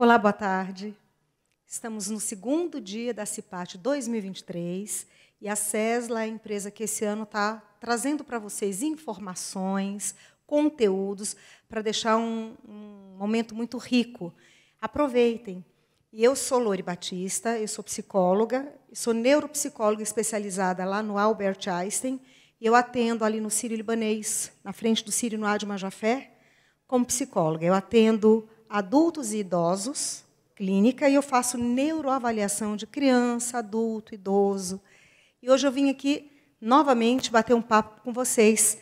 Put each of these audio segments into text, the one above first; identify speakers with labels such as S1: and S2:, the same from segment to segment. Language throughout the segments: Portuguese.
S1: Olá, boa tarde. Estamos no segundo dia da CIPAT 2023 e a SESLA é a empresa que esse ano está trazendo para vocês informações, conteúdos, para deixar um, um, momento muito rico. Aproveitem. Eu sou Lori Batista, eu sou psicóloga, sou neuropsicóloga especializada lá no Albert Einstein e eu atendo ali no Sírio Libanês, na frente do Sírio no Ad Majafé, como psicóloga. Eu atendo adultos e idosos, clínica, e eu faço neuroavaliação de criança, adulto, idoso. E hoje eu vim aqui novamente bater um papo com vocês.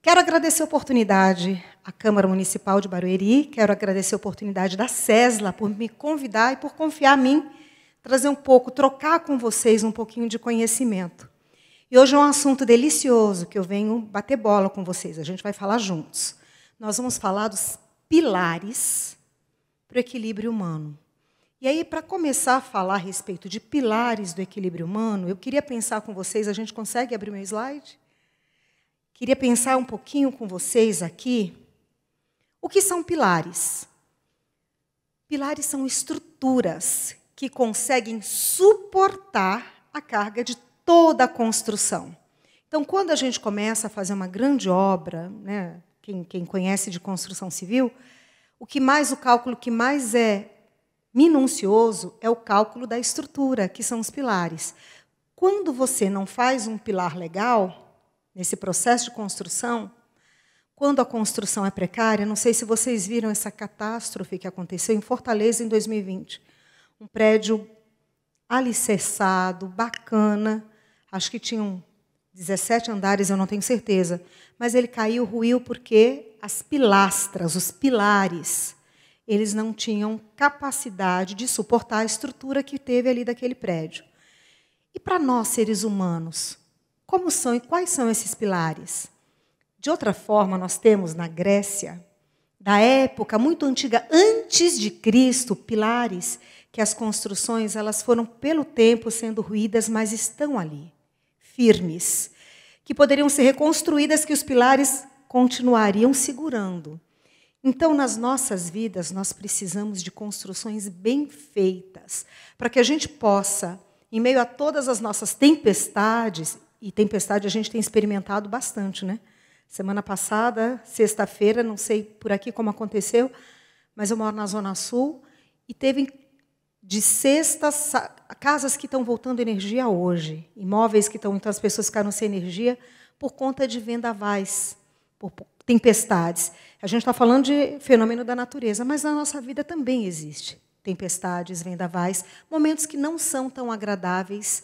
S1: Quero agradecer a oportunidade à Câmara Municipal de Barueri, quero agradecer a oportunidade da SESLA por me convidar e por confiar em mim, trazer um pouco, trocar com vocês um pouquinho de conhecimento. E hoje é um assunto delicioso que eu venho bater bola com vocês, a gente vai falar juntos. Nós vamos falar dos pilares para o equilíbrio humano. E aí, para começar a falar a respeito de pilares do equilíbrio humano, eu queria pensar com vocês, a gente consegue abrir meu slide? Queria pensar um pouquinho com vocês aqui. O que são pilares? Pilares são estruturas que conseguem suportar a carga de toda a construção. Então, quando a gente começa a fazer uma grande obra, né, quem, quem conhece de construção civil, o que mais, o cálculo que mais é minucioso é o cálculo da estrutura, que são os pilares. Quando você não faz um pilar legal, nesse processo de construção, quando a construção é precária, não sei se vocês viram essa catástrofe que aconteceu em Fortaleza em 2020. Um prédio alicerçado, bacana, acho que tinham 17 andares, eu não tenho certeza, mas ele caiu, ruiu porque as pilastras, os pilares, eles não tinham capacidade de suportar a estrutura que teve ali daquele prédio. E para nós, seres humanos, como são e quais são esses pilares? De outra forma, nós temos na Grécia, da época muito antiga, antes de Cristo, pilares que as construções elas foram pelo tempo sendo ruídas, mas estão ali, firmes, que poderiam ser reconstruídas, que os pilares continuariam segurando. Então, nas nossas vidas, nós precisamos de construções bem feitas, para que a gente possa, em meio a todas as nossas tempestades, e tempestade a gente tem experimentado bastante, né? Semana passada, sexta-feira, não sei por aqui como aconteceu, mas eu moro na Zona Sul e teve de sexta casas que estão voltando energia hoje, imóveis que estão então as pessoas ficaram sem energia por conta de vendavais por tempestades. A gente está falando de fenômeno da natureza, mas na nossa vida também existe tempestades, vendavais, momentos que não são tão agradáveis.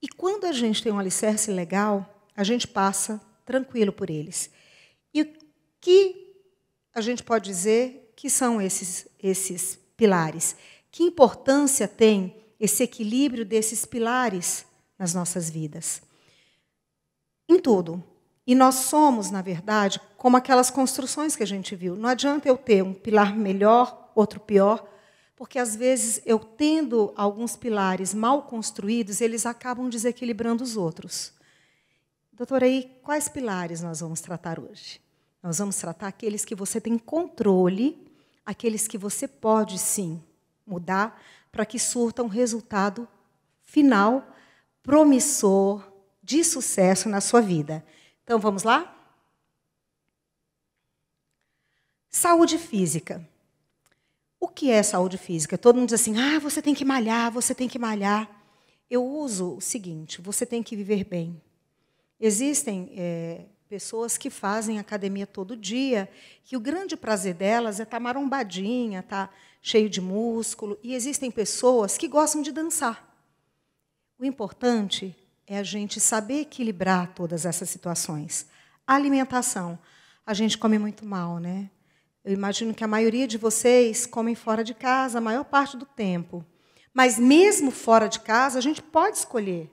S1: E quando a gente tem um alicerce legal, a gente passa tranquilo por eles. E o que a gente pode dizer que são esses, esses pilares? Que importância tem esse equilíbrio desses pilares nas nossas vidas? Em tudo, e nós somos, na verdade, como aquelas construções que a gente viu. Não adianta eu ter um pilar melhor, outro pior, porque às vezes eu tendo alguns pilares mal construídos, eles acabam desequilibrando os outros. Doutora, aí quais pilares nós vamos tratar hoje? Nós vamos tratar aqueles que você tem controle, aqueles que você pode sim mudar para que surta um resultado final promissor de sucesso na sua vida. Então vamos lá? Saúde física. O que é saúde física? Todo mundo diz assim: ah, você tem que malhar, você tem que malhar. Eu uso o seguinte: você tem que viver bem. Existem é, pessoas que fazem academia todo dia, que o grande prazer delas é estar tá marombadinha, estar tá cheio de músculo. E existem pessoas que gostam de dançar. O importante é a gente saber equilibrar todas essas situações. A alimentação. A gente come muito mal, né? Eu imagino que a maioria de vocês comem fora de casa a maior parte do tempo. Mas mesmo fora de casa, a gente pode escolher.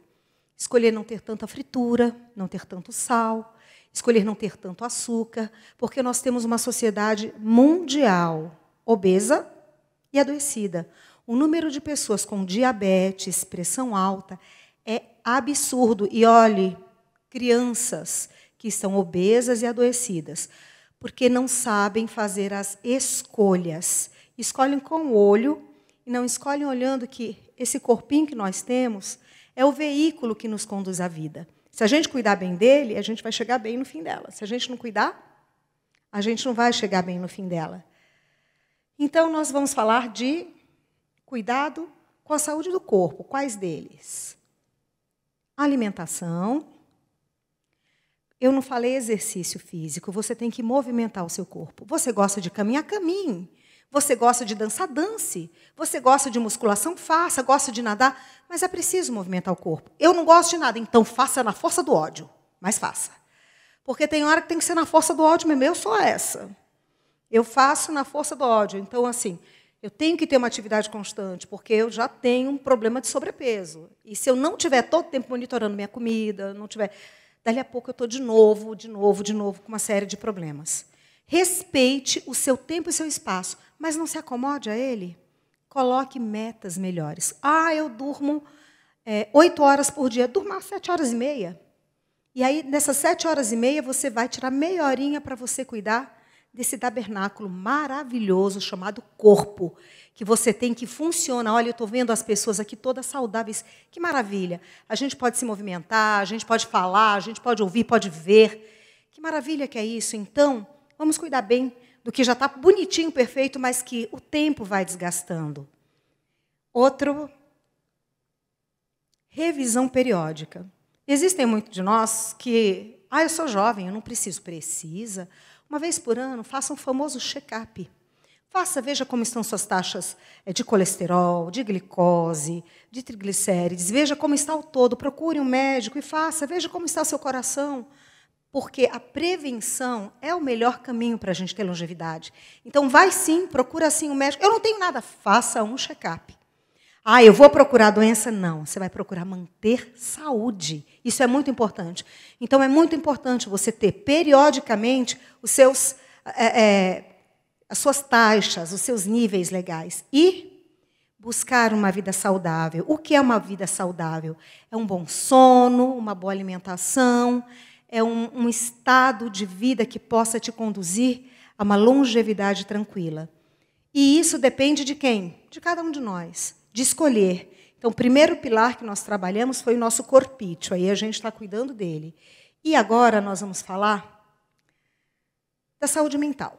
S1: Escolher não ter tanta fritura, não ter tanto sal, escolher não ter tanto açúcar, porque nós temos uma sociedade mundial obesa e adoecida. O número de pessoas com diabetes, pressão alta, absurdo. E olhe, crianças que estão obesas e adoecidas, porque não sabem fazer as escolhas. Escolhem com o olho e não escolhem olhando que esse corpinho que nós temos é o veículo que nos conduz à vida. Se a gente cuidar bem dele, a gente vai chegar bem no fim dela. Se a gente não cuidar, a gente não vai chegar bem no fim dela. Então, nós vamos falar de cuidado com a saúde do corpo. Quais deles? alimentação. Eu não falei exercício físico, você tem que movimentar o seu corpo. Você gosta de caminhar, caminhe. Você gosta de dançar, dance. Você gosta de musculação, faça. Gosta de nadar, mas é preciso movimentar o corpo. Eu não gosto de nada, então faça na força do ódio, mas faça. Porque tem hora que tem que ser na força do ódio mesmo, eu sou essa. Eu faço na força do ódio. Então, assim, eu tenho que ter uma atividade constante, porque eu já tenho um problema de sobrepeso. E se eu não tiver todo o tempo monitorando minha comida, não tiver, dali a pouco eu estou de novo, de novo, de novo com uma série de problemas. Respeite o seu tempo e seu espaço, mas não se acomode a ele. Coloque metas melhores. Ah, eu durmo é, oito é, horas por dia, durma sete horas e meia. E aí, nessas sete horas e meia, você vai tirar meia horinha para você cuidar desse tabernáculo maravilhoso chamado corpo, que você tem que funciona. Olha, eu estou vendo as pessoas aqui todas saudáveis. Que maravilha! A gente pode se movimentar, a gente pode falar, a gente pode ouvir, pode ver. Que maravilha que é isso. Então, vamos cuidar bem do que já está bonitinho, perfeito, mas que o tempo vai desgastando. Outro, revisão periódica. Existem muitos de nós que, ah, eu sou jovem, eu não preciso. Precisa. Precisa. Uma vez por ano, faça um famoso check-up. Faça, veja como estão suas taxas é, de colesterol, de glicose, de triglicérides, veja como está o todo, procure um médico e faça, veja como está seu coração, porque a prevenção é o melhor caminho para a gente ter longevidade. Então, vai sim, procura sim um médico. Eu não tenho nada, faça um check-up. Ah, eu vou procurar doença? Não. Você vai procurar manter saúde. Isso é muito importante. Então, é muito importante você ter periodicamente os seus, é, é, as suas taxas, os seus níveis legais. E buscar uma vida saudável. O que é uma vida saudável? É um bom sono, uma boa alimentação, é um, um estado de vida que possa te conduzir a uma longevidade tranquila. E isso depende de quem? De cada um de nós de escolher. Então, o primeiro pilar que nós trabalhamos foi o nosso corpício, aí a gente está cuidando dele. E agora nós vamos falar da saúde mental.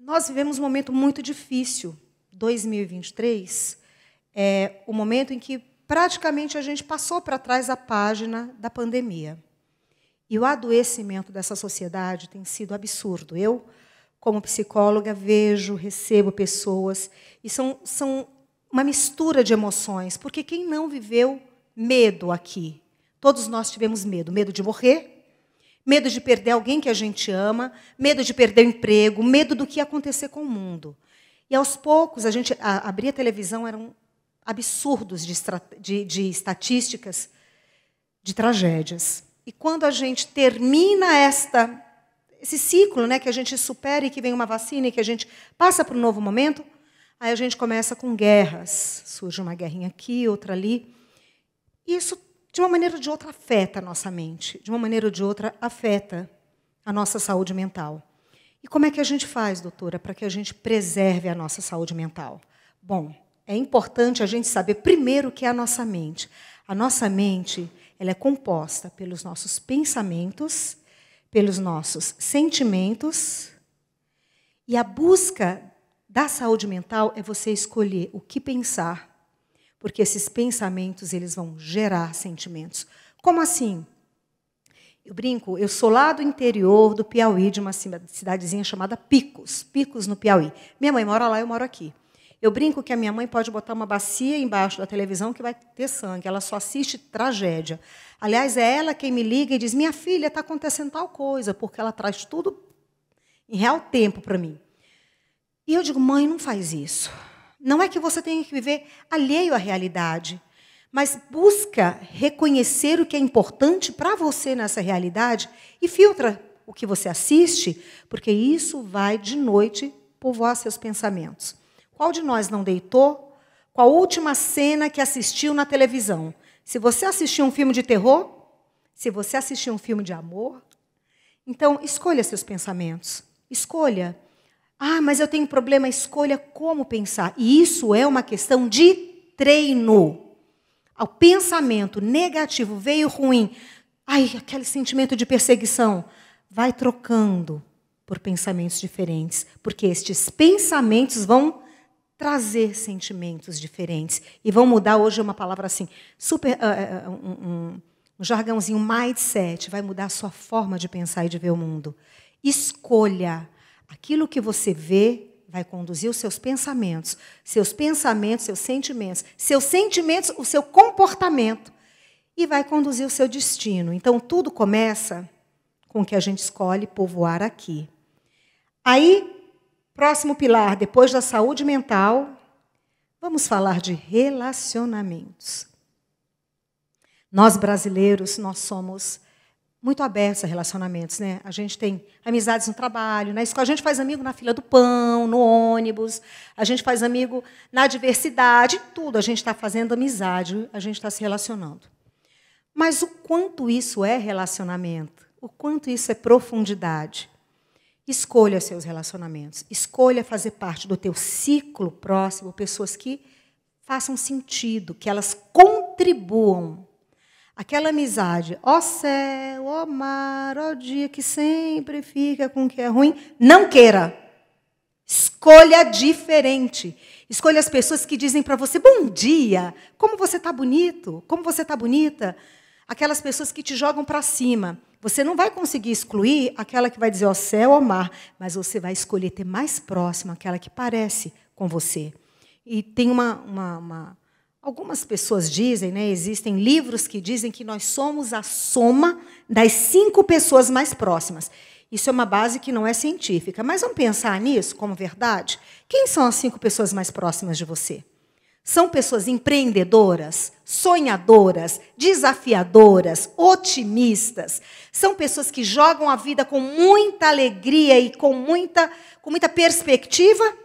S1: Nós vivemos um momento muito difícil. 2023 é o momento em que praticamente a gente passou para trás a página da pandemia. E o adoecimento dessa sociedade tem sido absurdo. Eu, como psicóloga, vejo, recebo pessoas, e são, são uma mistura de emoções, porque quem não viveu medo aqui? Todos nós tivemos medo: medo de morrer, medo de perder alguém que a gente ama, medo de perder o emprego, medo do que ia acontecer com o mundo. E aos poucos, a gente a, abria a televisão, eram absurdos de, de, de estatísticas de tragédias. E quando a gente termina esta esse ciclo, né, que a gente supere, que vem uma vacina e que a gente passa para um novo momento, Aí a gente começa com guerras. Surge uma guerrinha aqui, outra ali. Isso, de uma maneira ou de outra, afeta a nossa mente. De uma maneira ou de outra, afeta a nossa saúde mental. E como é que a gente faz, doutora, para que a gente preserve a nossa saúde mental? Bom, é importante a gente saber primeiro o que é a nossa mente. A nossa mente ela é composta pelos nossos pensamentos, pelos nossos sentimentos e a busca da saúde mental é você escolher o que pensar, porque esses pensamentos eles vão gerar sentimentos. Como assim? Eu brinco, eu sou lá do interior do Piauí, de uma cidadezinha chamada Picos, Picos no Piauí. Minha mãe mora lá, eu moro aqui. Eu brinco que a minha mãe pode botar uma bacia embaixo da televisão que vai ter sangue. Ela só assiste tragédia. Aliás, é ela quem me liga e diz: minha filha, está acontecendo tal coisa, porque ela traz tudo em real tempo para mim. E eu digo, mãe, não faz isso. Não é que você tenha que viver alheio à realidade, mas busca reconhecer o que é importante para você nessa realidade e filtra o que você assiste, porque isso vai de noite povoar seus pensamentos. Qual de nós não deitou? Qual a última cena que assistiu na televisão? Se você assistiu um filme de terror, se você assistiu um filme de amor, então escolha seus pensamentos. Escolha ah, mas eu tenho problema, escolha como pensar. E isso é uma questão de treino. O pensamento negativo veio ruim. Ai, aquele sentimento de perseguição. Vai trocando por pensamentos diferentes, porque estes pensamentos vão trazer sentimentos diferentes e vão mudar. Hoje é uma palavra assim, super, uh, um, um, um jargãozinho mindset, vai mudar a sua forma de pensar e de ver o mundo. Escolha Aquilo que você vê vai conduzir os seus pensamentos, seus pensamentos, seus sentimentos, seus sentimentos, o seu comportamento e vai conduzir o seu destino. Então tudo começa com o que a gente escolhe povoar aqui. Aí, próximo pilar, depois da saúde mental, vamos falar de relacionamentos. Nós brasileiros, nós somos muito abertos a relacionamentos, né? A gente tem amizades no trabalho, na escola, a gente faz amigo na fila do pão, no ônibus, a gente faz amigo na diversidade, tudo. A gente está fazendo amizade, a gente está se relacionando. Mas o quanto isso é relacionamento? O quanto isso é profundidade? Escolha seus relacionamentos, escolha fazer parte do teu ciclo próximo, pessoas que façam sentido, que elas contribuam Aquela amizade, ó céu, ó mar, ó dia, que sempre fica com o que é ruim, não queira. Escolha diferente. Escolha as pessoas que dizem para você: bom dia, como você está bonito, como você está bonita. Aquelas pessoas que te jogam para cima. Você não vai conseguir excluir aquela que vai dizer ó céu ó mar, mas você vai escolher ter mais próximo aquela que parece com você. E tem uma, uma, uma Algumas pessoas dizem, né, existem livros que dizem que nós somos a soma das cinco pessoas mais próximas. Isso é uma base que não é científica, mas vamos pensar nisso como verdade? Quem são as cinco pessoas mais próximas de você? São pessoas empreendedoras, sonhadoras, desafiadoras, otimistas. São pessoas que jogam a vida com muita alegria e com muita, com muita perspectiva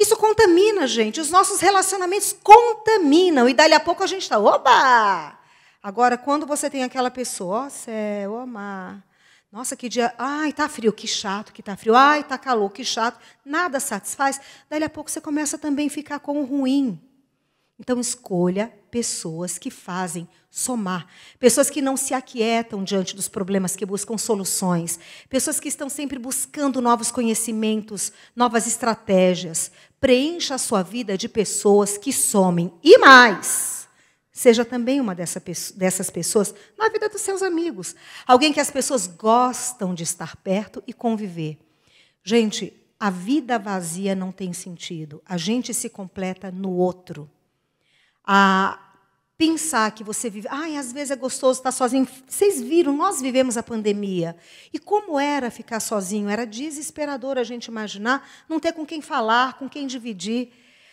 S1: isso contamina, gente. Os nossos relacionamentos contaminam. E dali a pouco a gente está, oba! Agora, quando você tem aquela pessoa, ó oh, céu, ó mar, nossa, que dia, ai, tá frio, que chato que tá frio, ai, tá calor, que chato, nada satisfaz, dali a pouco você começa também a ficar com o ruim. Então, escolha pessoas que fazem somar, pessoas que não se aquietam diante dos problemas, que buscam soluções, pessoas que estão sempre buscando novos conhecimentos, novas estratégias, Preencha a sua vida de pessoas que somem. E mais, seja também uma dessa, dessas pessoas na vida dos seus amigos. Alguém que as pessoas gostam de estar perto e conviver. Gente, a vida vazia não tem sentido. A gente se completa no outro. A, pensar que você vive. Ai, às vezes é gostoso estar sozinho. Vocês viram, nós vivemos a pandemia. E como era ficar sozinho? Era desesperador a gente imaginar não ter com quem falar, com quem dividir.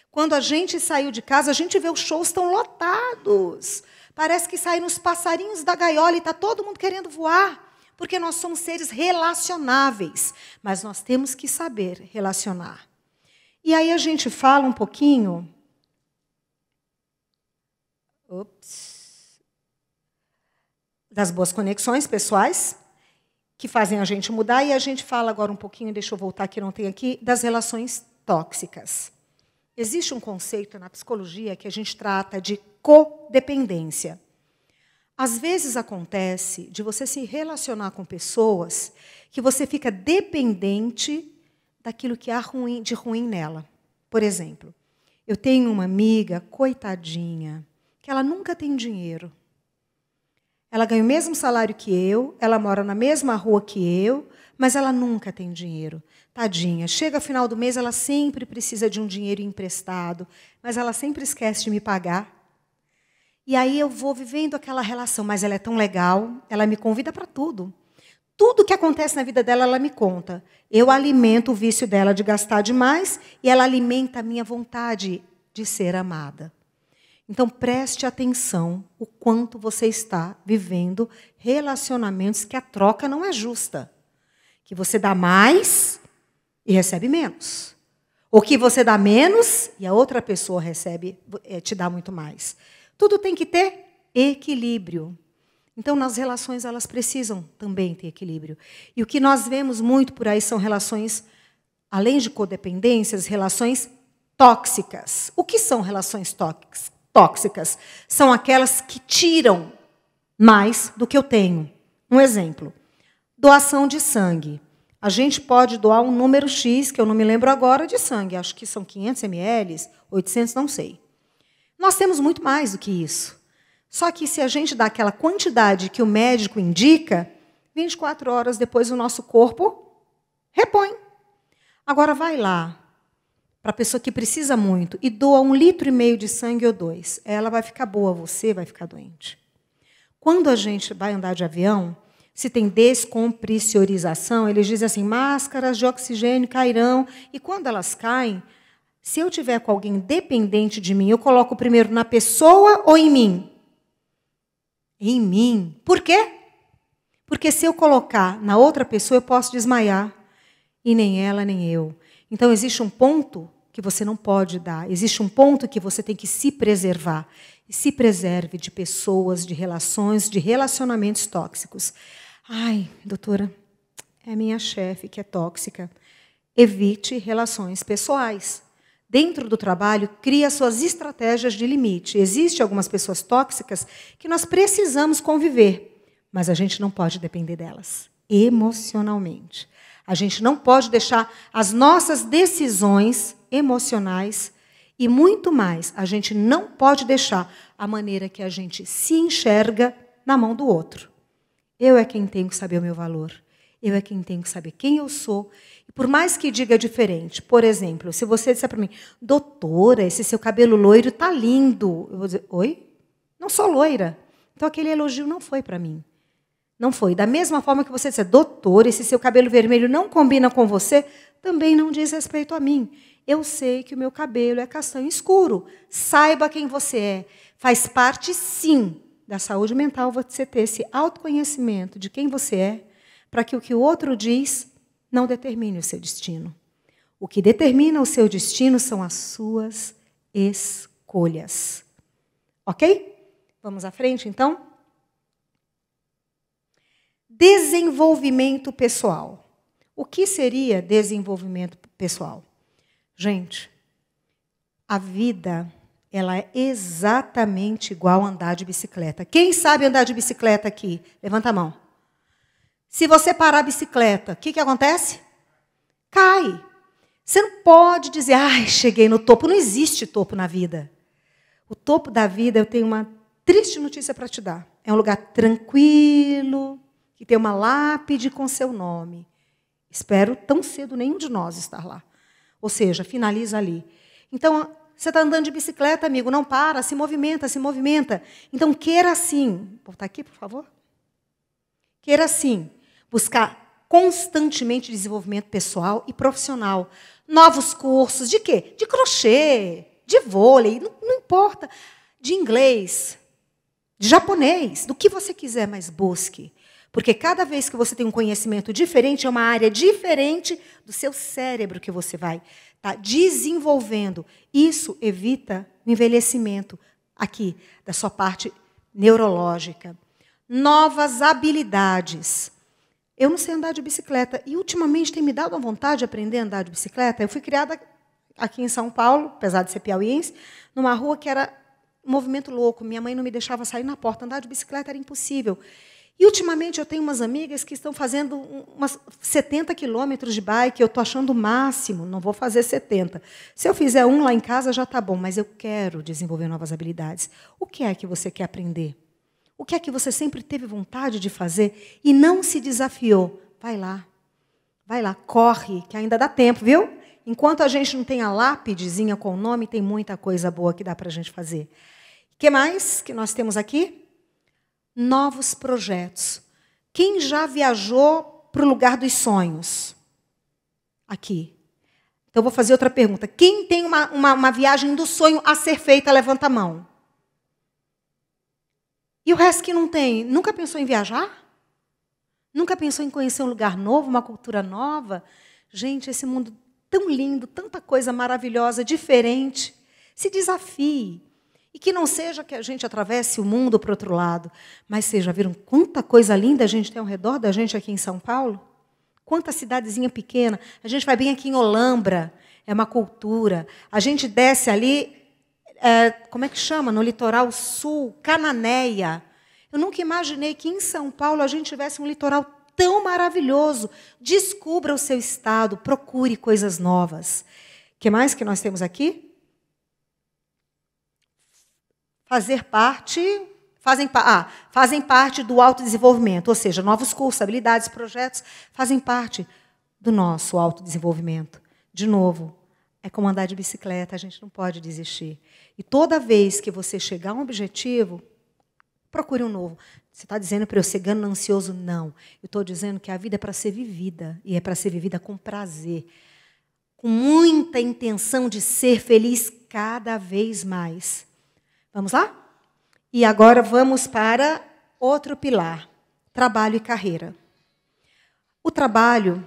S1: Quando a gente saiu de casa, a gente vê os shows estão lotados. Parece que saíram os passarinhos da gaiola e está todo mundo querendo voar. Porque nós somos seres relacionáveis. Mas nós temos que saber relacionar. E aí a gente fala um pouquinho Ups. Das boas conexões pessoais, que fazem a gente mudar. E a gente fala agora um pouquinho, deixa eu voltar que não tem aqui, das relações tóxicas. Existe um conceito na psicologia que a gente trata de codependência. Às vezes acontece de você se relacionar com pessoas que você fica dependente daquilo que há ruim, de ruim nela. Por exemplo, eu tenho uma amiga, coitadinha, que ela nunca tem dinheiro. Ela ganha o mesmo salário que eu, ela mora na mesma rua que eu, mas ela nunca tem dinheiro. Tadinha, chega final do mês, ela sempre precisa de um dinheiro emprestado, mas ela sempre esquece de me pagar. E aí eu vou vivendo aquela relação, mas ela é tão legal, ela me convida para tudo. Tudo que acontece na vida dela, ela me conta. Eu alimento o vício dela de gastar demais e ela alimenta a minha vontade de ser amada. Então preste atenção o quanto você está vivendo relacionamentos que a troca não é justa. Que você dá mais e recebe menos. Ou que você dá menos e a outra pessoa recebe, é, te dá muito mais. Tudo tem que ter equilíbrio. Então, nas relações, elas precisam também ter equilíbrio. E o que nós vemos muito por aí são relações, além de codependências, relações tóxicas. O que são relações tóxicas? tóxicas. São aquelas que tiram mais do que eu tenho. Um exemplo: doação de sangue. A gente pode doar um número X, que eu não me lembro agora, de sangue. Acho que são 500 ml, 800, não sei. Nós temos muito mais do que isso. Só que se a gente dá aquela quantidade que o médico indica, 24 horas depois o nosso corpo repõe. Agora vai lá, para a pessoa que precisa muito e doa um litro e meio de sangue ou dois, ela vai ficar boa, você vai ficar doente. Quando a gente vai andar de avião, se tem descompressorização, eles dizem assim: máscaras de oxigênio cairão. E quando elas caem, se eu tiver com alguém dependente de mim, eu coloco primeiro na pessoa ou em mim? Em mim. Por quê? Porque se eu colocar na outra pessoa, eu posso desmaiar. E nem ela, nem eu. Então, existe um ponto que você não pode dar, existe um ponto que você tem que se preservar. E se preserve de pessoas, de relações, de relacionamentos tóxicos. Ai, doutora, é minha chefe que é tóxica. Evite relações pessoais. Dentro do trabalho, cria suas estratégias de limite. Existem algumas pessoas tóxicas que nós precisamos conviver, mas a gente não pode depender delas emocionalmente. A gente não pode deixar as nossas decisões emocionais e muito mais, a gente não pode deixar a maneira que a gente se enxerga na mão do outro. Eu é quem tenho que saber o meu valor. Eu é quem tenho que saber quem eu sou. E por mais que diga diferente, por exemplo, se você disser para mim, doutora, esse seu cabelo loiro tá lindo, eu vou dizer, oi? Não sou loira. Então aquele elogio não foi para mim. Não foi. Da mesma forma que você disser, doutor, esse seu cabelo vermelho não combina com você, também não diz respeito a mim. Eu sei que o meu cabelo é castanho escuro. Saiba quem você é. Faz parte, sim, da saúde mental você ter esse autoconhecimento de quem você é, para que o que o outro diz não determine o seu destino. O que determina o seu destino são as suas escolhas. Ok? Vamos à frente, então? desenvolvimento pessoal. O que seria desenvolvimento pessoal? Gente, a vida ela é exatamente igual andar de bicicleta. Quem sabe andar de bicicleta aqui? Levanta a mão. Se você parar a bicicleta, o que, que acontece? Cai. Você não pode dizer, ai, cheguei no topo. Não existe topo na vida. O topo da vida, eu tenho uma triste notícia para te dar. É um lugar tranquilo, que tem uma lápide com seu nome. Espero tão cedo nenhum de nós estar lá. Ou seja, finaliza ali. Então, você está andando de bicicleta, amigo, não para, se movimenta, se movimenta. Então, queira sim, voltar aqui, por favor. Queira sim buscar constantemente desenvolvimento pessoal e profissional. Novos cursos de quê? De crochê, de vôlei, não, não importa. De inglês, de japonês, do que você quiser, mas busque. Porque cada vez que você tem um conhecimento diferente, é uma área diferente do seu cérebro que você vai estar tá desenvolvendo. Isso evita o envelhecimento aqui, da sua parte neurológica. Novas habilidades. Eu não sei andar de bicicleta. E ultimamente tem me dado a vontade de aprender a andar de bicicleta. Eu fui criada aqui em São Paulo, apesar de ser piauiense, numa rua que era movimento louco. Minha mãe não me deixava sair na porta. Andar de bicicleta era impossível. E ultimamente eu tenho umas amigas que estão fazendo umas 70 quilômetros de bike, eu estou achando o máximo, não vou fazer 70. Se eu fizer um lá em casa já está bom, mas eu quero desenvolver novas habilidades. O que é que você quer aprender? O que é que você sempre teve vontade de fazer e não se desafiou? Vai lá, vai lá, corre, que ainda dá tempo, viu? Enquanto a gente não tem a lápidezinha com o nome, tem muita coisa boa que dá para a gente fazer. O que mais que nós temos aqui? novos projetos. Quem já viajou para o lugar dos sonhos? Aqui. Então, vou fazer outra pergunta. Quem tem uma, uma, uma viagem do sonho a ser feita, levanta a mão. E o resto que não tem, nunca pensou em viajar? Nunca pensou em conhecer um lugar novo, uma cultura nova? Gente, esse mundo tão lindo, tanta coisa maravilhosa, diferente. Se desafie. E que não seja que a gente atravesse o mundo para outro lado, mas seja, viram quanta coisa linda a gente tem ao redor da gente aqui em São Paulo? Quanta cidadezinha pequena. A gente vai bem aqui em Olambra, é uma cultura. A gente desce ali, é, como é que chama? No litoral sul, Cananéia. Eu nunca imaginei que em São Paulo a gente tivesse um litoral tão maravilhoso. Descubra o seu estado, procure coisas novas. O que mais que nós temos aqui? fazer parte, fazem, ah, fazem parte do autodesenvolvimento, ou seja, novos cursos, habilidades, projetos fazem parte do nosso autodesenvolvimento. De novo, é como andar de bicicleta, a gente não pode desistir. E toda vez que você chegar a um objetivo, procure um novo. Você está dizendo para eu ser ganancioso? Não. Eu estou dizendo que a vida é para ser vivida, e é para ser vivida com prazer, com muita intenção de ser feliz cada vez mais. Vamos lá? E agora vamos para outro pilar: trabalho e carreira. O trabalho,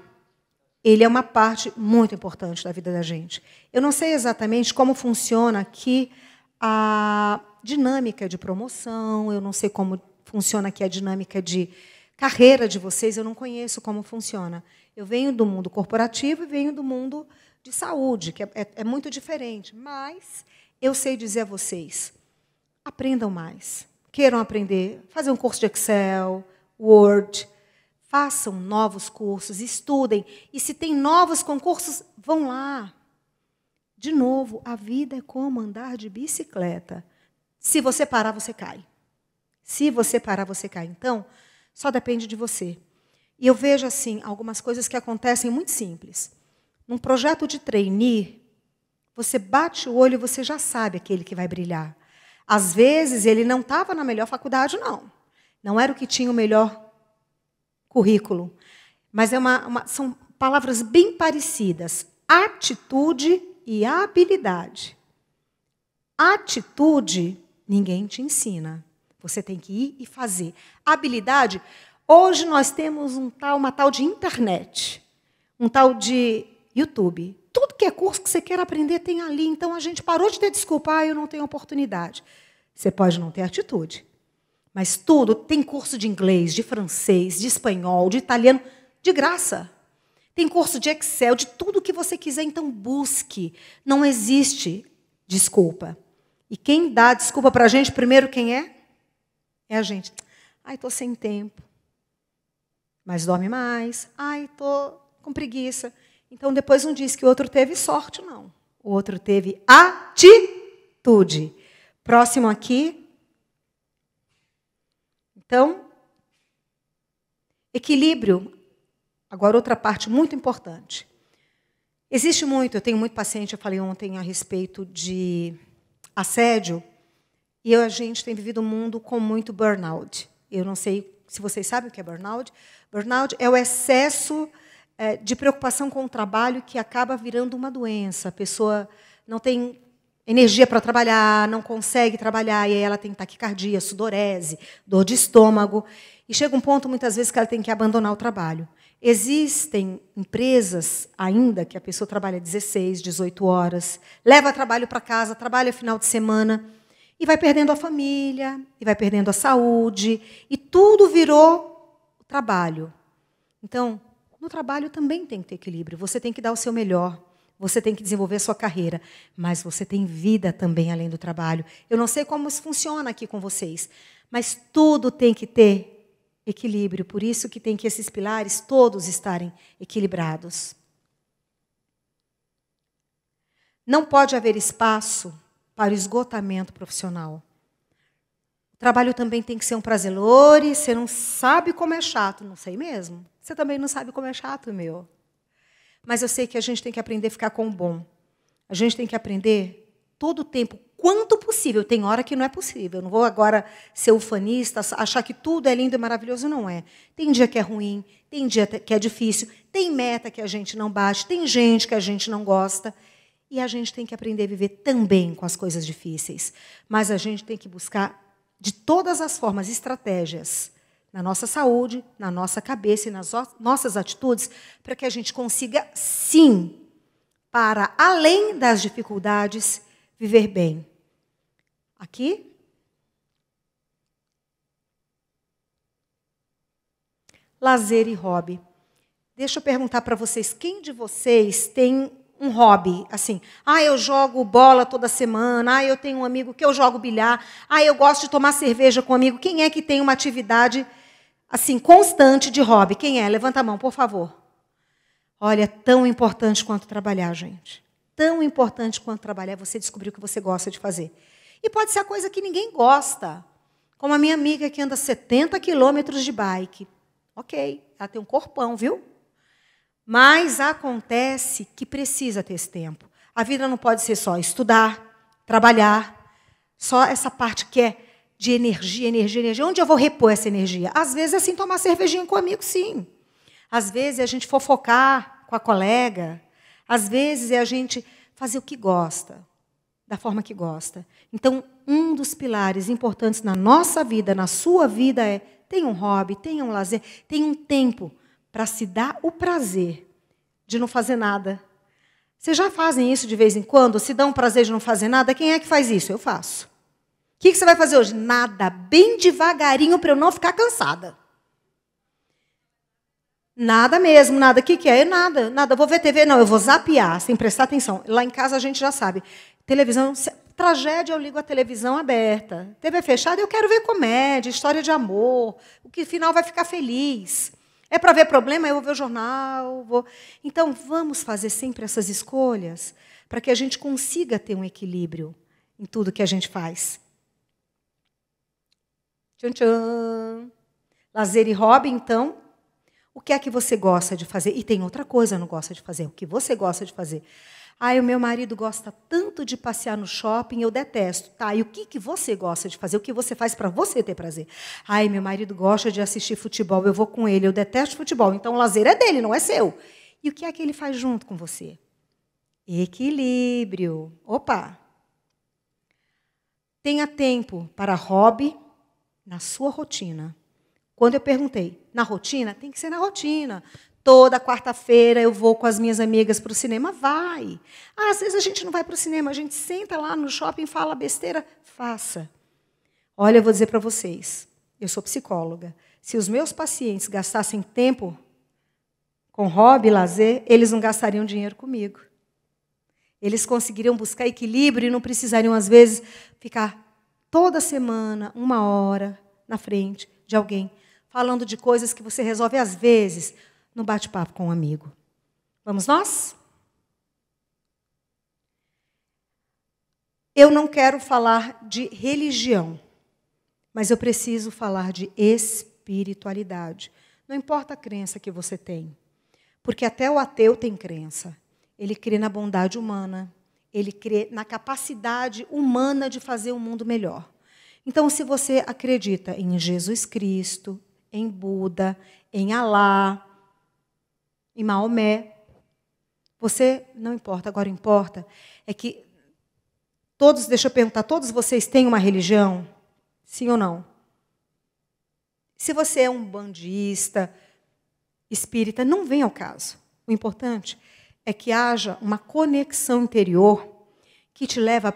S1: ele é uma parte muito importante da vida da gente. Eu não sei exatamente como funciona aqui a dinâmica de promoção, eu não sei como funciona aqui a dinâmica de carreira de vocês, eu não conheço como funciona. Eu venho do mundo corporativo e venho do mundo de saúde, que é, é, é, muito diferente. Mas eu sei dizer a vocês aprendam mais. Queiram aprender, fazer um curso de Excel, Word, façam novos cursos, estudem. E se tem novos concursos, vão lá. De novo, a vida é como andar de bicicleta. Se você parar, você cai. Se você parar, você cai. Então, só depende de você. E eu vejo assim algumas coisas que acontecem muito simples. Num projeto de trainee, você bate o olho e você já sabe aquele que vai brilhar. Às vezes ele não estava na melhor faculdade, não. Não era o que tinha o melhor currículo. Mas é uma, uma, são palavras bem parecidas: atitude e habilidade. Atitude, ninguém te ensina. Você tem que ir e fazer. Habilidade, hoje nós temos um tal, uma tal de internet, um tal de YouTube tudo que é curso que você quer aprender tem ali. Então a gente parou de ter desculpa, ah, eu não tenho oportunidade. Você pode não ter atitude. Mas tudo tem curso de inglês, de francês, de espanhol, de italiano, de graça. Tem curso de Excel, de tudo que você quiser, então busque. Não existe desculpa. E quem dá desculpa para a gente, primeiro quem é? É a gente. Ai, estou sem tempo. Mas dorme mais. Ai, estou com preguiça. Então depois um diz que o outro teve sorte, não. O outro teve atitude. Próximo aqui. Então, equilíbrio. Agora, outra parte muito importante. Existe muito, eu tenho muito paciente, eu falei ontem a respeito de assédio, e eu, a gente tem vivido um mundo com muito burnout. Eu não sei se vocês sabem o que é burnout. Burnout é o excesso é, de preocupação com o trabalho que acaba virando uma doença. A pessoa não tem energia para trabalhar, não consegue trabalhar, e aí ela tem taquicardia, sudorese, dor de estômago. E chega um ponto, muitas vezes, que ela tem que abandonar o trabalho. Existem empresas ainda que a pessoa trabalha 16, 18 horas, leva trabalho para casa, trabalha final de semana e vai perdendo a família, e vai perdendo a saúde, e tudo virou trabalho. Então, no trabalho também tem que ter equilíbrio. Você tem que dar o seu melhor. Você tem que desenvolver a sua carreira. Mas você tem vida também além do trabalho. Eu não sei como isso funciona aqui com vocês. Mas tudo tem que ter equilíbrio. Por isso que tem que esses pilares todos estarem equilibrados. Não pode haver espaço para o esgotamento profissional. O trabalho também tem que ser um prazer. você não sabe como é chato, não sei mesmo. Você também não sabe como é chato, meu. Mas eu sei que a gente tem que aprender a ficar com o bom. A gente tem que aprender todo o tempo, quanto possível. Tem hora que não é possível. Eu não vou agora ser ufanista, achar que tudo é lindo e maravilhoso. Não é. Tem dia que é ruim, tem dia que é difícil, tem meta que a gente não bate, tem gente que a gente não gosta. E a gente tem que aprender a viver também com as coisas difíceis. Mas a gente tem que buscar, de todas as formas, estratégias na nossa saúde, na nossa cabeça e nas nossas atitudes, para que a gente consiga, sim, para além das dificuldades, viver bem. Aqui. Lazer e hobby. Deixa eu perguntar para vocês, quem de vocês tem um hobby, assim. Ah, eu jogo bola toda semana. Ah, eu tenho um amigo que eu jogo bilhar. Ah, eu gosto de tomar cerveja com um amigo. Quem é que tem uma atividade assim, constante de hobby. Quem é? Levanta a mão, por favor. Olha, tão importante quanto trabalhar, gente. Tão importante quanto trabalhar é você descobrir o que você gosta de fazer. E pode ser a coisa que ninguém gosta. Como a minha amiga que anda 70 quilômetros de bike. Ok, ela tem um corpão, viu? Mas acontece que precisa ter esse tempo. A vida não pode ser só estudar, trabalhar, só essa parte que é de energia, energia, energia. Onde eu vou repor essa energia? Às vezes, é assim, tomar cervejinha com o amigo, sim. Às vezes, é a gente fofocar com a colega. Às vezes, é a gente fazer o que gosta, da forma que gosta. Então, um dos pilares importantes na nossa vida, na sua vida, é tenha um hobby, tenha um lazer, tenha um tempo para se dar o prazer de não fazer nada. Vocês já fazem isso de vez em quando? Se dão o prazer de não fazer nada? Quem é que faz isso? Eu faço que, que você vai fazer hoje? Nada, bem devagarinho para eu não ficar cansada. Nada mesmo, nada. O que, que é? Nada, nada. Vou ver TV? Não, eu vou zapear, sem prestar atenção. Lá em casa a gente já sabe. Televisão, se, tragédia, eu ligo a televisão aberta. TV fechada, eu quero ver comédia, história de amor, o que final vai ficar feliz. É para ver problema, eu vou ver o jornal. Vou... Então, vamos fazer sempre essas escolhas para que a gente consiga ter um equilíbrio em tudo que a gente faz. Tchan, tchan. Lazer e hobby, então. O que é que você gosta de fazer? E tem outra coisa que não gosta de fazer. O que você gosta de fazer? Ah, o meu marido gosta tanto de passear no shopping, eu detesto. Tá, e o que, que você gosta de fazer? O que você faz para você ter prazer? Ai, meu marido gosta de assistir futebol, eu vou com ele, eu detesto futebol. Então o lazer é dele, não é seu. E o que é que ele faz junto com você? Equilíbrio. Opa! Tenha tempo para hobby, na sua rotina. Quando eu perguntei, na rotina? Tem que ser na rotina. Toda quarta-feira eu vou com as minhas amigas para o cinema? Vai. às vezes a gente não vai para o cinema, a gente senta lá no shopping, fala besteira? Faça. Olha, eu vou dizer para vocês, eu sou psicóloga. Se os meus pacientes gastassem tempo com hobby lazer, eles não gastariam dinheiro comigo. Eles conseguiriam buscar equilíbrio e não precisariam, às vezes, ficar toda semana, uma hora, na frente de alguém, falando de coisas que você resolve às vezes no bate-papo com um amigo. Vamos nós? Eu não quero falar de religião, mas eu preciso falar de espiritualidade. Não importa a crença que você tem, porque até o ateu tem crença. Ele crê na bondade humana, ele crê na capacidade humana de fazer um mundo melhor. Então, se você acredita em Jesus Cristo, em Buda, em Alá, em Maomé, você não importa. Agora importa é que todos, deixa eu perguntar, todos vocês têm uma religião? Sim ou não? Se você é um bandista, espírita, não vem ao caso. O importante é que haja uma conexão interior que te leva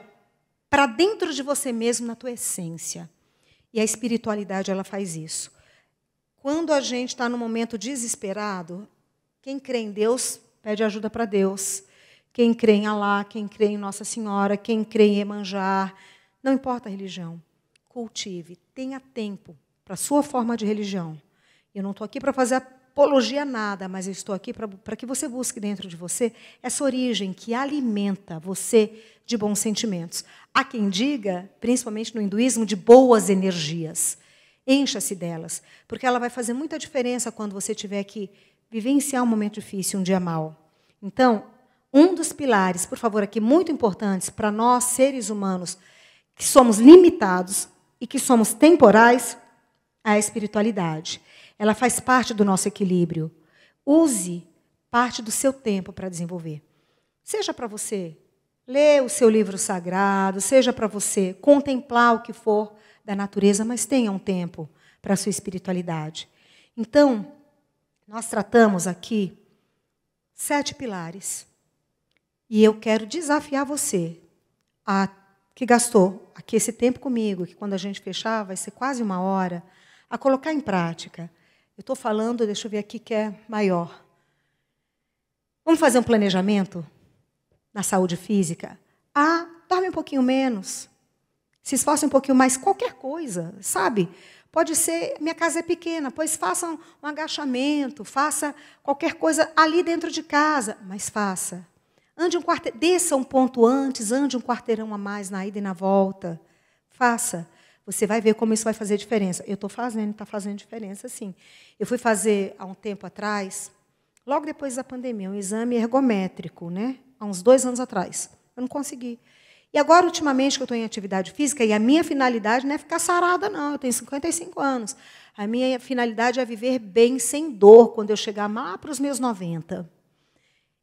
S1: para dentro de você mesmo, na tua essência. E a espiritualidade ela faz isso. Quando a gente está num momento desesperado, quem crê em Deus pede ajuda para Deus. Quem crê em Alá, quem crê em Nossa Senhora, quem crê em Emanjar, não importa a religião. Cultive, tenha tempo para a sua forma de religião. Eu não estou aqui para fazer a apologia a nada, mas eu estou aqui para que você busque dentro de você essa origem que alimenta você de bons sentimentos. Há quem diga, principalmente no hinduísmo, de boas energias. Encha-se delas, porque ela vai fazer muita diferença quando você tiver que vivenciar um momento difícil, um dia mau. Então, um dos pilares, por favor, aqui muito importantes para nós seres humanos que somos limitados e que somos temporais, é a espiritualidade. Ela faz parte do nosso equilíbrio. Use parte do seu tempo para desenvolver. Seja para você ler o seu livro sagrado, seja para você contemplar o que for da natureza, mas tenha um tempo para a sua espiritualidade. Então, nós tratamos aqui sete pilares. E eu quero desafiar você a que gastou aqui esse tempo comigo, que quando a gente fechar vai ser quase uma hora, a colocar em prática. Eu estou falando, deixa eu ver aqui, que é maior. Vamos fazer um planejamento na saúde física? Ah, dorme um pouquinho menos. Se esforce um pouquinho mais, qualquer coisa, sabe? Pode ser, minha casa é pequena, pois faça um agachamento, faça qualquer coisa ali dentro de casa, mas faça. Ande um quarteirão, desça um ponto antes, ande um quarteirão a mais na ida e na volta. Faça. Você vai ver como isso vai fazer diferença. Eu estou fazendo, está fazendo diferença, sim. Eu fui fazer há um tempo atrás, logo depois da pandemia, um exame ergométrico, né? Há uns dois anos atrás. Eu não consegui. E agora, ultimamente, que eu estou em atividade física, e a minha finalidade não é ficar sarada, não. Eu tenho 55 anos. A minha finalidade é viver bem, sem dor, quando eu chegar lá para os meus 90.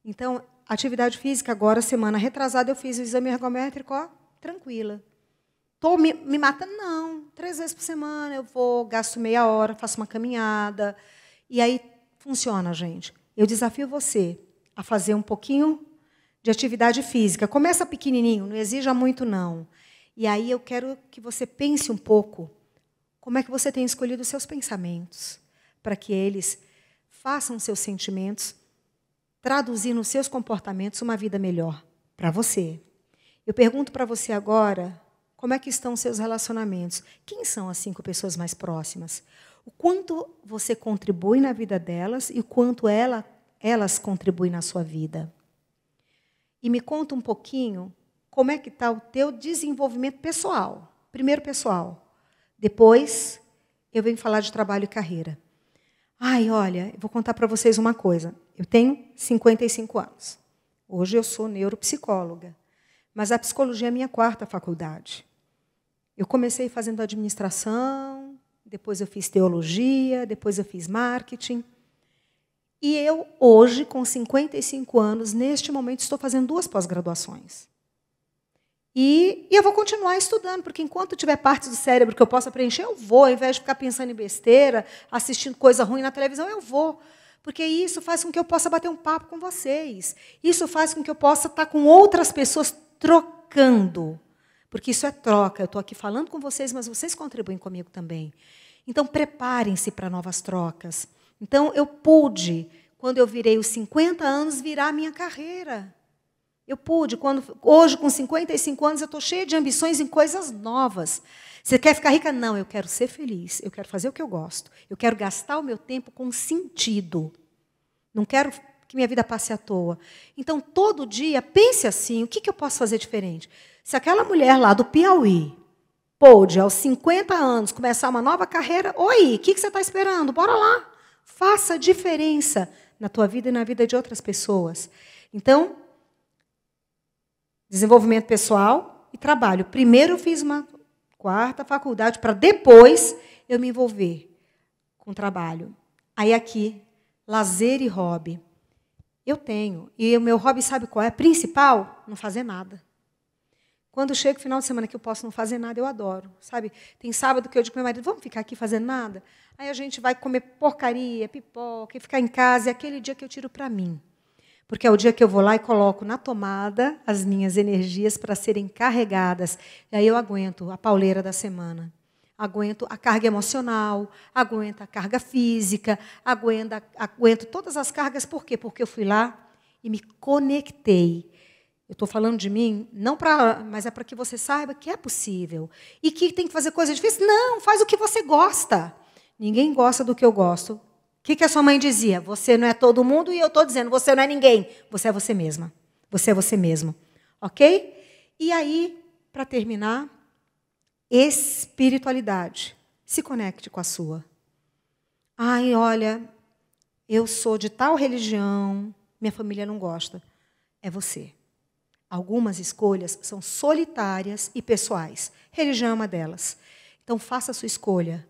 S1: Então, atividade física, agora, semana retrasada, eu fiz o exame ergométrico, ó, tranquila. Estou me, me matando? Não. Três vezes por semana eu vou, gasto meia hora, faço uma caminhada. E aí funciona, gente. Eu desafio você a fazer um pouquinho de atividade física. Começa pequenininho, não exija muito, não. E aí eu quero que você pense um pouco como é que você tem escolhido os seus pensamentos, para que eles façam seus sentimentos traduzir nos seus comportamentos uma vida melhor para você. Eu pergunto para você agora como é que estão seus relacionamentos? Quem são as cinco pessoas mais próximas? O quanto você contribui na vida delas e o quanto ela, elas contribuem na sua vida? E me conta um pouquinho como é que está o teu desenvolvimento pessoal. Primeiro pessoal, depois eu venho falar de trabalho e carreira. Ai, olha, eu vou contar para vocês uma coisa. Eu tenho 55 anos. Hoje eu sou neuropsicóloga, mas a psicologia é a minha quarta faculdade. Eu comecei fazendo administração, depois eu fiz teologia, depois eu fiz marketing. E eu, hoje, com 55 anos, neste momento, estou fazendo duas pós-graduações. E, e, eu vou continuar estudando, porque enquanto tiver partes do cérebro que eu possa preencher, eu vou, ao invés de ficar pensando em besteira, assistindo coisa ruim na televisão, eu vou. Porque isso faz com que eu possa bater um papo com vocês. Isso faz com que eu possa estar com outras pessoas trocando porque isso é troca. Eu estou aqui falando com vocês, mas vocês contribuem comigo também. Então, preparem-se para novas trocas. Então, eu pude, quando eu virei os 50 anos, virar a minha carreira. Eu pude, quando, hoje com 55 anos, eu estou cheia de ambições em coisas novas. Você quer ficar rica? Não, eu quero ser feliz, eu quero fazer o que eu gosto, eu quero gastar o meu tempo com sentido. Não quero que minha vida passe à toa. Então, todo dia, pense assim: o que, que eu posso fazer diferente? Se aquela mulher lá do Piauí pôde, aos 50 anos, começar uma nova carreira, oi, o que, que você está esperando? Bora lá. Faça diferença na tua vida e na vida de outras pessoas. Então, desenvolvimento pessoal e trabalho. Primeiro eu fiz uma quarta faculdade para depois eu me envolver com trabalho. Aí aqui, lazer e hobby. Eu tenho. E o meu hobby sabe qual é? Principal? Não fazer nada. Quando chega o final de semana que eu posso não fazer nada, eu adoro, sabe? Tem sábado que eu digo para meu marido, vamos ficar aqui fazendo nada? Aí a gente vai comer porcaria, pipoca, e ficar em casa, é aquele dia que eu tiro para mim. Porque é o dia que eu vou lá e coloco na tomada as minhas energias para serem carregadas. E aí eu aguento a pauleira da semana. Aguento a carga emocional, aguento a carga física, aguento, aguento todas as cargas. Por quê? Porque eu fui lá e me conectei eu estou falando de mim, não para, mas é para que você saiba que é possível e que tem que fazer coisas difíceis. Não, faz o que você gosta. Ninguém gosta do que eu gosto. O que, que a sua mãe dizia? Você não é todo mundo e eu estou dizendo você não é ninguém. Você é você mesma. Você é você mesmo, ok? E aí, para terminar, espiritualidade. Se conecte com a sua. Ai, olha, eu sou de tal religião, minha família não gosta. É você. Algumas escolhas são solitárias e pessoais. Religião é uma delas. Então faça a sua escolha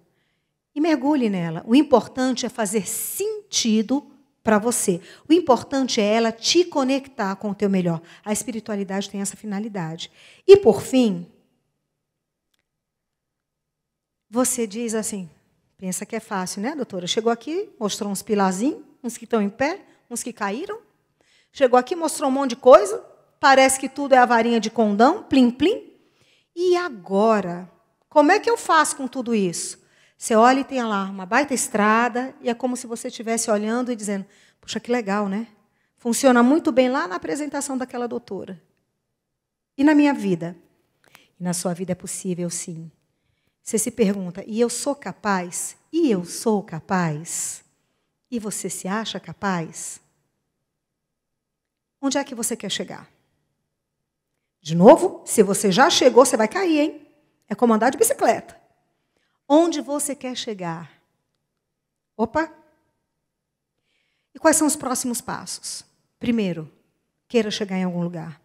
S1: e mergulhe nela. O importante é fazer sentido para você. O importante é ela te conectar com o teu melhor. A espiritualidade tem essa finalidade. E por fim, você diz assim, pensa que é fácil, né, doutora? Chegou aqui, mostrou uns pilarzinhos, uns que estão em pé, uns que caíram. Chegou aqui, mostrou um monte de coisa, Parece que tudo é a varinha de condão, plim plim. E agora, como é que eu faço com tudo isso? Você olha e tem lá uma baita estrada e é como se você estivesse olhando e dizendo: "Puxa, que legal, né? Funciona muito bem lá na apresentação daquela doutora. E na minha vida? E na sua vida é possível, sim. Você se pergunta: "E eu sou capaz? E eu sou capaz?" E você se acha capaz? Onde é que você quer chegar? De novo, se você já chegou, você vai cair, hein? É como andar de bicicleta. Onde você quer chegar? Opa! E quais são os próximos passos? Primeiro, queira chegar em algum lugar.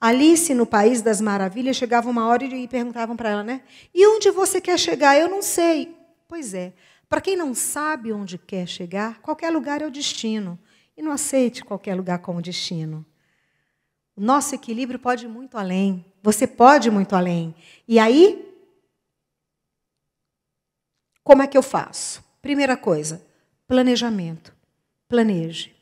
S1: Alice, no País das Maravilhas, chegava uma hora e perguntavam para ela, né? E onde você quer chegar? Eu não sei. Pois é. Para quem não sabe onde quer chegar, qualquer lugar é o destino. E não aceite qualquer lugar como destino nosso equilíbrio pode ir muito além. Você pode ir muito além. E aí, como é que eu faço? Primeira coisa, planejamento. Planeje.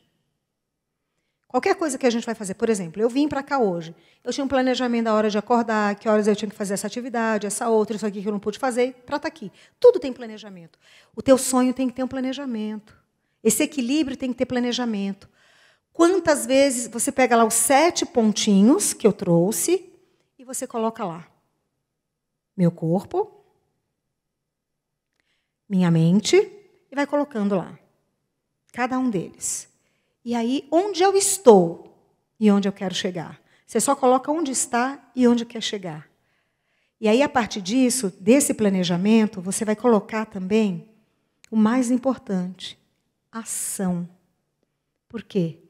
S1: Qualquer coisa que a gente vai fazer, por exemplo, eu vim para cá hoje. Eu tinha um planejamento da hora de acordar, que horas eu tinha que fazer essa atividade, essa outra, isso aqui que eu não pude fazer, para estar tá aqui. Tudo tem planejamento. O teu sonho tem que ter um planejamento. Esse equilíbrio tem que ter planejamento. Quantas vezes você pega lá os sete pontinhos que eu trouxe e você coloca lá? Meu corpo, minha mente, e vai colocando lá. Cada um deles. E aí, onde eu estou e onde eu quero chegar? Você só coloca onde está e onde quer chegar. E aí, a partir disso, desse planejamento, você vai colocar também o mais importante: ação. Por quê?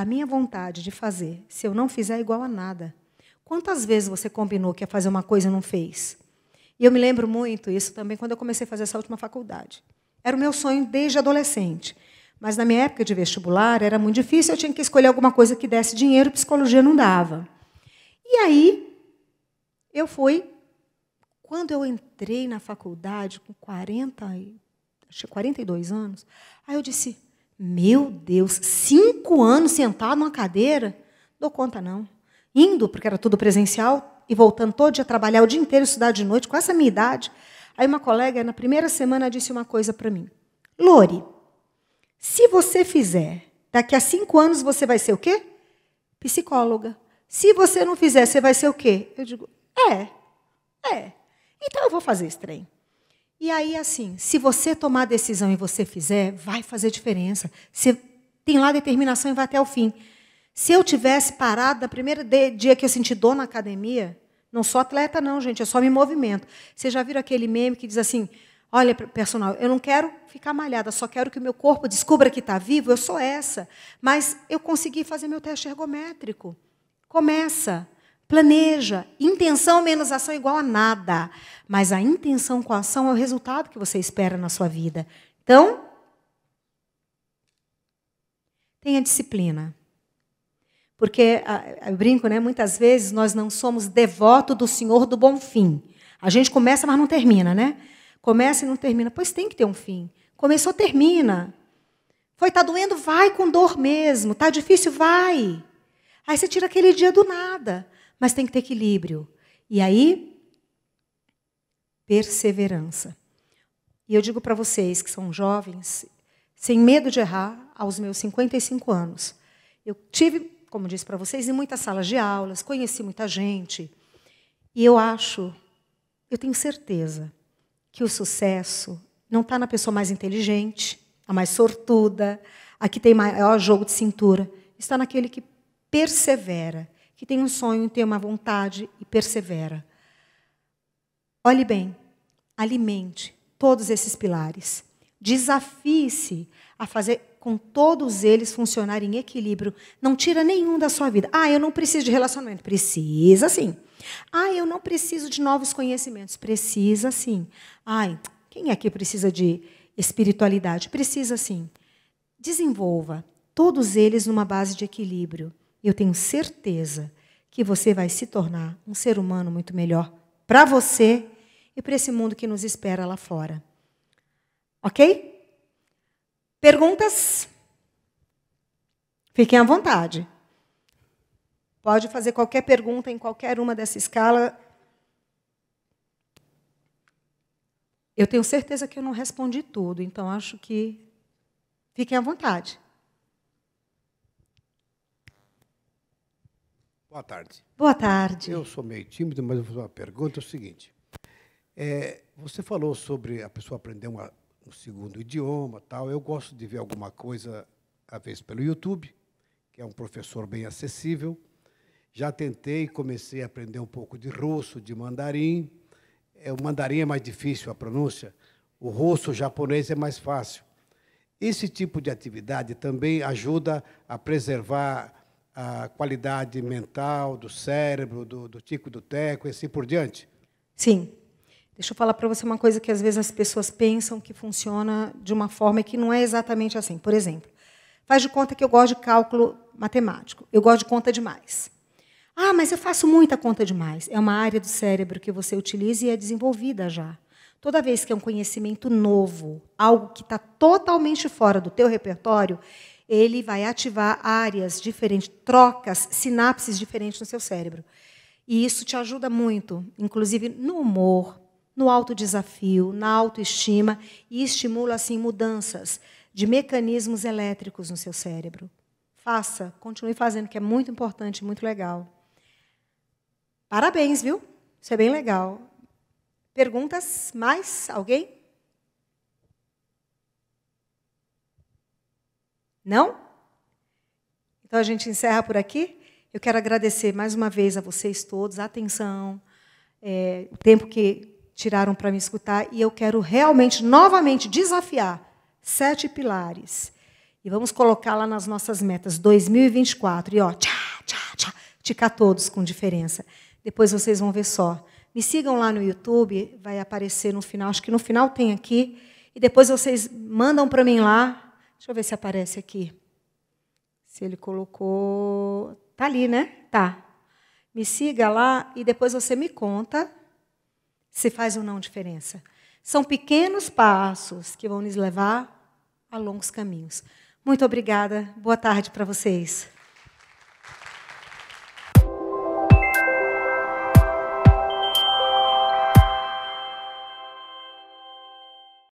S1: a minha vontade de fazer, se eu não fizer, é igual a nada. Quantas vezes você combinou que ia fazer uma coisa e não fez? E eu me lembro muito isso também quando eu comecei a fazer essa última faculdade. Era o meu sonho desde adolescente. Mas na minha época de vestibular era muito difícil, eu tinha que escolher alguma coisa que desse dinheiro, psicologia não dava. E aí eu fui quando eu entrei na faculdade com 40 acho 42 anos, aí eu disse: meu Deus, cinco anos sentado numa cadeira? Dou conta, não. Indo, porque era tudo presencial, e voltando todo dia trabalhar o dia inteiro, estudar de noite, com essa minha idade. Aí uma colega, na primeira semana, disse uma coisa para mim. Lore, se você fizer, daqui a cinco anos você vai ser o quê? Psicóloga. Se você não fizer, você vai ser o quê? Eu digo, é, é. Então eu vou fazer esse trem. E aí, assim, se você tomar a decisão e você fizer, vai fazer diferença. Você tem lá determinação e vai até o fim. Se eu tivesse parado, da primeira dia que eu senti dor na academia, não sou atleta, não, gente, eu é só me movimento. Vocês já viram aquele meme que diz assim: olha, personal, eu não quero ficar malhada, só quero que o meu corpo descubra que está vivo, eu sou essa. Mas eu consegui fazer meu teste ergométrico. Começa. Planeja. Intenção menos ação é igual a nada. Mas a intenção com a ação é o resultado que você espera na sua vida. Então, tenha disciplina. Porque, eu brinco, né? Muitas vezes nós não somos devotos do Senhor do bom fim. A gente começa, mas não termina, né? Começa e não termina. Pois tem que ter um fim. Começou, termina. Foi, tá doendo, vai com dor mesmo. Tá difícil, vai. Aí você tira aquele dia do nada mas tem que ter equilíbrio. E aí, perseverança. E eu digo para vocês que são jovens, sem medo de errar, aos meus 55 anos. Eu tive, como disse para vocês, em muitas salas de aulas, conheci muita gente. E eu acho, eu tenho certeza, que o sucesso não está na pessoa mais inteligente, a mais sortuda, a que tem maior jogo de cintura. Está naquele que persevera que tem um sonho, tem uma vontade e persevera. Olhe bem, alimente todos esses pilares. Desafie-se a fazer com todos eles funcionar em equilíbrio. Não tira nenhum da sua vida. Ah, eu não preciso de relacionamento. Precisa sim. Ah, eu não preciso de novos conhecimentos. Precisa sim. Ai, quem é que precisa de espiritualidade? Precisa sim. Desenvolva todos eles numa base de equilíbrio eu tenho certeza que você vai se tornar um ser humano muito melhor para você e para esse mundo que nos espera lá fora. Ok? Perguntas? Fiquem à vontade. Pode fazer qualquer pergunta em qualquer uma dessa escala. Eu tenho certeza que eu não respondi tudo, então acho que fiquem à vontade. Boa tarde. Boa tarde. Eu sou meio tímido, mas vou fazer uma pergunta. É o seguinte: é, você falou sobre a pessoa aprender uma, um segundo idioma, tal. Eu gosto de ver alguma coisa a vez pelo YouTube, que é um professor bem acessível. Já tentei, comecei a aprender um pouco de russo, de mandarim. É, o mandarim é mais difícil a pronúncia. O russo, o japonês é mais fácil. Esse tipo de atividade também ajuda a preservar a qualidade mental do cérebro, do, do tico do teco e assim por diante? Sim. Deixa eu falar para você uma coisa que às vezes as pessoas pensam que funciona de uma forma que não é exatamente assim. Por exemplo, faz de conta que eu gosto de cálculo matemático, eu gosto de conta demais. Ah, mas eu faço muita conta demais. É uma área do cérebro que você utiliza e é desenvolvida já. Toda vez que é um conhecimento novo, algo que está totalmente fora do teu repertório, ele vai ativar áreas diferentes, trocas, sinapses diferentes no seu cérebro. E isso te ajuda muito, inclusive no humor, no autodesafio, na autoestima, e estimula, assim, mudanças de mecanismos elétricos no seu cérebro. Faça, continue fazendo, que é muito importante, muito legal. Parabéns, viu? Isso é bem legal. Perguntas mais? Alguém? Não? Então a gente encerra por aqui. Eu quero agradecer mais uma vez a vocês todos a atenção, é, o tempo que tiraram para me escutar. E eu quero realmente, novamente, desafiar sete pilares. E vamos colocar lá nas nossas metas 2024. E ó, tchá, tchá, tchá, ticar todos com diferença. Depois vocês vão ver só. Me sigam lá no YouTube, vai aparecer no final, acho que no final tem aqui. E depois vocês mandam para mim lá Deixa eu ver se aparece aqui. Se ele colocou. Tá ali, né? Tá. Me siga lá e depois você me conta se faz ou não diferença. São pequenos passos que vão nos levar a longos caminhos. Muito obrigada. Boa tarde para vocês.